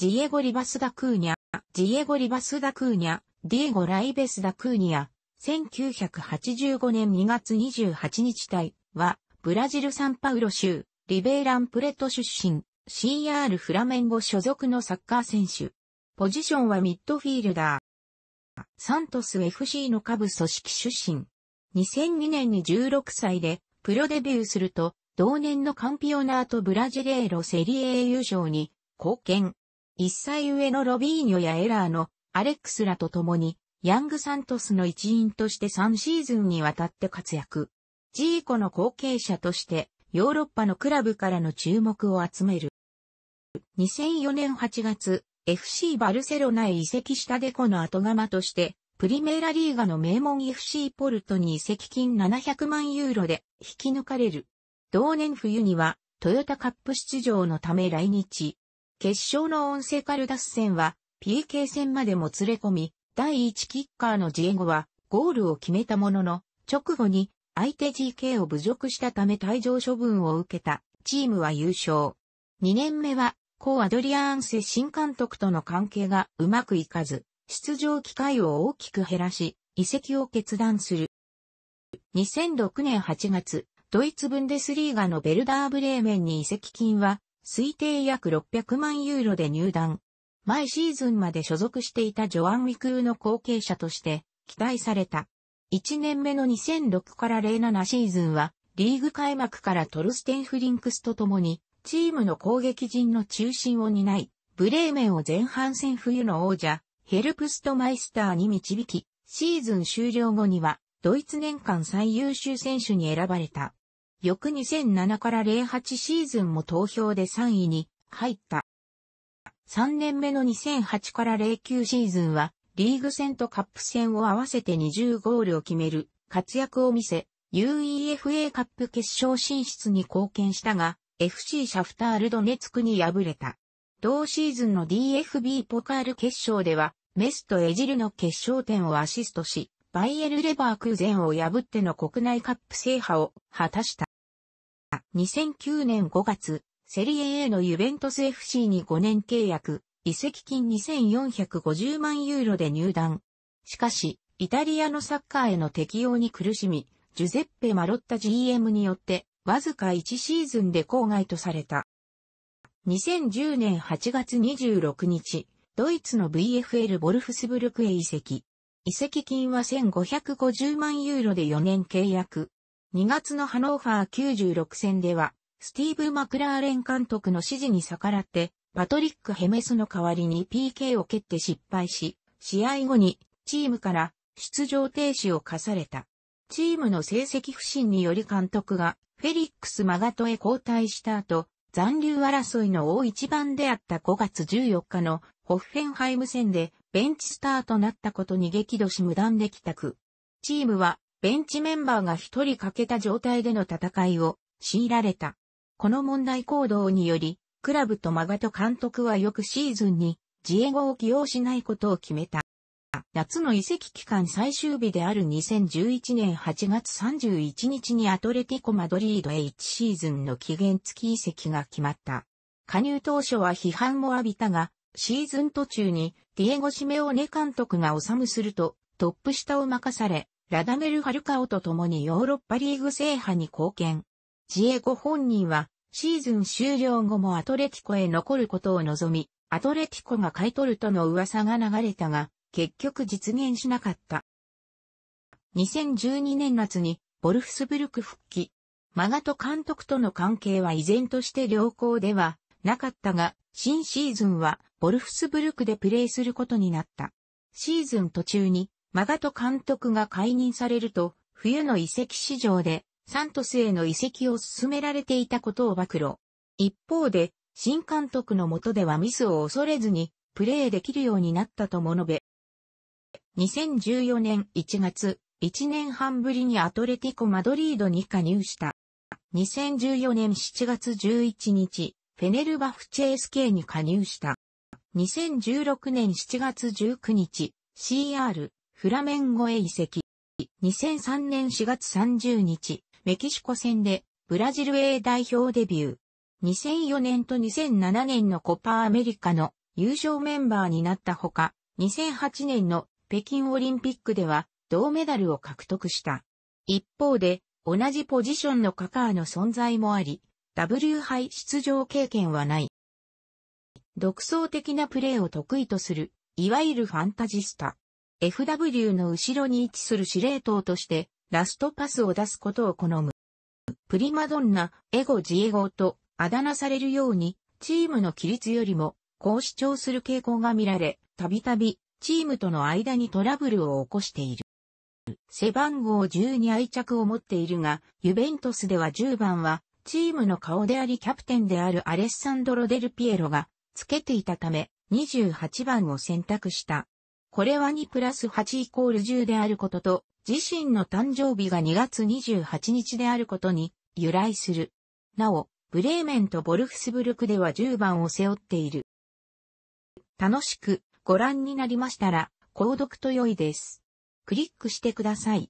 ジエゴ・リバス・ダ・クーニャ、ジエゴ・リバス・ダ・クーニャ、ディエゴ・ライベス・ダ・クーニャ、1985年2月28日隊は、ブラジル・サンパウロ州、リベイランプレト出身、CR フラメンゴ所属のサッカー選手。ポジションはミッドフィールダー。サントス FC の下部組織出身。2002年に16歳でプロデビューすると、同年のカンピオナートブラジレーロセリエ優勝に貢献。一歳上のロビーニョやエラーのアレックスらと共に、ヤングサントスの一員として3シーズンにわたって活躍。ジーコの後継者として、ヨーロッパのクラブからの注目を集める。2004年8月、FC バルセロナへ移籍したデコの後釜として、プリメーラリーガの名門 FC ポルトに移籍金700万ユーロで引き抜かれる。同年冬には、トヨタカップ出場のため来日。決勝の音声カルダス戦は PK 戦までも連れ込み、第1キッカーのジエゴはゴールを決めたものの、直後に相手 GK を侮辱したため退場処分を受けたチームは優勝。2年目は、コアドリアンセ新監督との関係がうまくいかず、出場機会を大きく減らし、移籍を決断する。2006年8月、ドイツブンデスリーガのベルダーブレーメンに移籍金は推定約600万ユーロで入団。前シーズンまで所属していたジョアン・ウィクーの後継者として期待された。1年目の2006から07シーズンはリーグ開幕からトルステン・フリンクスと共にチームの攻撃陣の中心を担い、ブレーメンを前半戦冬の王者、ヘルプストマイスターに導き、シーズン終了後にはドイツ年間最優秀選手に選ばれた。翌2007から08シーズンも投票で3位に入った。3年目の2008から09シーズンは、リーグ戦とカップ戦を合わせて20ゴールを決める活躍を見せ、UEFA カップ決勝進出に貢献したが、FC シャフタールドネツクに敗れた。同シーズンの DFB ポカール決勝では、メスとエジルの決勝点をアシストし、バイエル・レバークーゼンを破っての国内カップ制覇を果たした。2009年5月、セリエ A のユベントス FC に5年契約、移籍金2450万ユーロで入団。しかし、イタリアのサッカーへの適用に苦しみ、ジュゼッペ・マロッタ GM によって、わずか1シーズンで郊外とされた。2010年8月26日、ドイツの VFL ボルフスブルクへ移籍。移籍金は1550万ユーロで4年契約。2月のハノーファー96戦では、スティーブ・マクラーレン監督の指示に逆らって、パトリック・ヘメスの代わりに PK を蹴って失敗し、試合後にチームから出場停止を課された。チームの成績不振により監督がフェリックス・マガトへ交代した後、残留争いの大一番であった5月14日のホッフェンハイム戦でベンチスターとなったことに激怒し無断で帰宅。チームはベンチメンバーが一人欠けた状態での戦いを強いられた。この問題行動により、クラブとマガト監督は翌シーズンにジエゴを起用しないことを決めた。夏の移籍期間最終日である2011年8月31日にアトレティコ・マドリードへ1シーズンの期限付き移籍が決まった。加入当初は批判も浴びたが、シーズン途中にディエゴ・シメオネ監督が治むするとトップ下を任され、ラダメル・ファルカオと共にヨーロッパリーグ制覇に貢献。ジエゴ本人はシーズン終了後もアトレティコへ残ることを望み、アトレティコが買い取るとの噂が流れたが、結局実現しなかった。2012年夏にボルフスブルク復帰。マガト監督との関係は依然として良好ではなかったが、新シーズンはボルフスブルクでプレーすることになった。シーズン途中にマガト監督が解任されると、冬の遺跡市場でサントスへの遺跡を進められていたことを暴露。一方で、新監督の下ではミスを恐れずにプレーできるようになったとも述べ。2014年1月、1年半ぶりにアトレティコ・マドリードに加入した。2014年7月11日、フェネルバフチェ SK に加入した。2016年7月19日、CR フラメンゴへ移籍。2003年4月30日、メキシコ戦でブラジル A 代表デビュー。2004年と2007年のコパアメリカの優勝メンバーになったほか、2008年の北京オリンピックでは銅メダルを獲得した。一方で、同じポジションのカカーの存在もあり、W 杯出場経験はない。独創的なプレーを得意とする、いわゆるファンタジスタ。FW の後ろに位置する司令塔として、ラストパスを出すことを好む。プリマドンナ、エゴ・ジエゴと、あだ名されるように、チームの規律よりも、こう主張する傾向が見られ、たびたび、チームとの間にトラブルを起こしている。背番号10に愛着を持っているが、ユベントスでは10番は、チームの顔でありキャプテンであるアレッサンドロ・デル・ピエロが、つけていたため、28番を選択した。これは2プラス8イコール10であることと、自身の誕生日が2月28日であることに由来する。なお、ブレーメンとボルフスブルクでは10番を背負っている。楽しくご覧になりましたら、購読と良いです。クリックしてください。